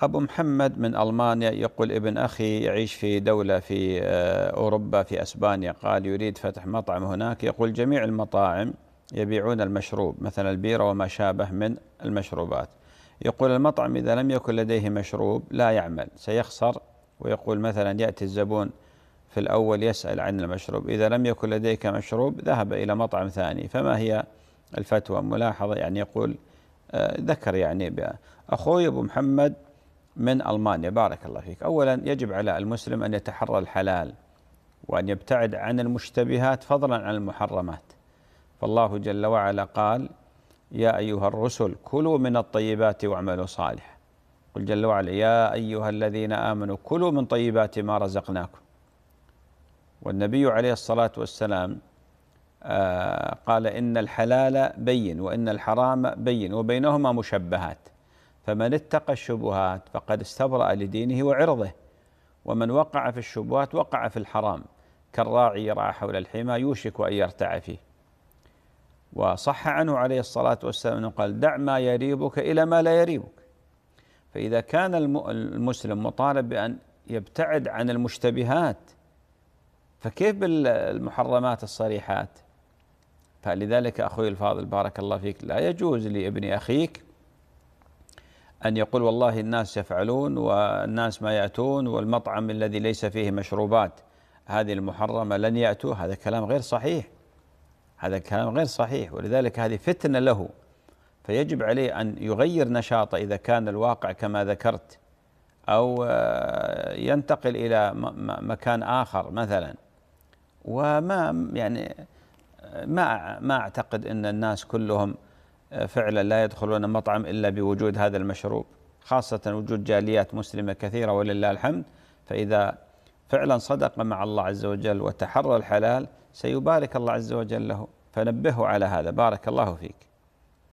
أبو محمد من ألمانيا يقول ابن أخي يعيش في دولة في آه، أوروبا في أسبانيا قال يريد فتح مطعم هناك يقول جميع المطاعم يبيعون المشروب مثلا البيرة وما شابه من المشروبات يقول المطعم إذا لم يكن لديه مشروب لا يعمل سيخسر ويقول مثلا يأتي الزبون في الأول يسأل عن المشروب إذا لم يكن لديك مشروب ذهب إلى مطعم ثاني فما هي الفتوى ملاحظة يعني يقول آه، ذكر يعني أخوي أبو محمد من ألمانيا بارك الله فيك أولا يجب على المسلم أن يتحرى الحلال وأن يبتعد عن المشتبهات فضلا عن المحرمات فالله جل وعلا قال يا أيها الرسل كلوا من الطيبات واعملوا صالحا قل جل وعلا يا أيها الذين آمنوا كلوا من طيبات ما رزقناكم والنبي عليه الصلاة والسلام آه، قال إن الحلال بين وإن الحرام بين وبينهما مشبهات فمن اتقى الشبهات فقد استبرأ لدينه وعرضه ومن وقع في الشبهات وقع في الحرام كالراعي يرعى حول الحمى يوشك أن يرتع فيه وصح عنه عليه الصلاة والسلام أنه قال دع ما يريبك إلى ما لا يريبك فإذا كان المسلم مطالب بأن يبتعد عن المشتبهات فكيف بالمحرمات الصريحات فلذلك أخوي الفاضل بارك الله فيك لا يجوز لابن أخيك أن يقول والله الناس يفعلون والناس ما يأتون والمطعم الذي ليس فيه مشروبات هذه المحرمة لن يأتوا هذا كلام غير صحيح هذا كلام غير صحيح ولذلك هذه فتنة له فيجب عليه أن يغير نشاطه إذا كان الواقع كما ذكرت أو آه، ينتقل إلى مكان آخر مثلا وما يعني ما ما أعتقد أن الناس كلهم فعلا لا يدخلون مطعم إلا بوجود هذا المشروب خاصة وجود جاليات مسلمة كثيرة ولله الحمد فإذا فعلا صدق مع الله عز وجل وتحرى الحلال سيبارك الله عز وجل له فنبهه على هذا بارك الله فيك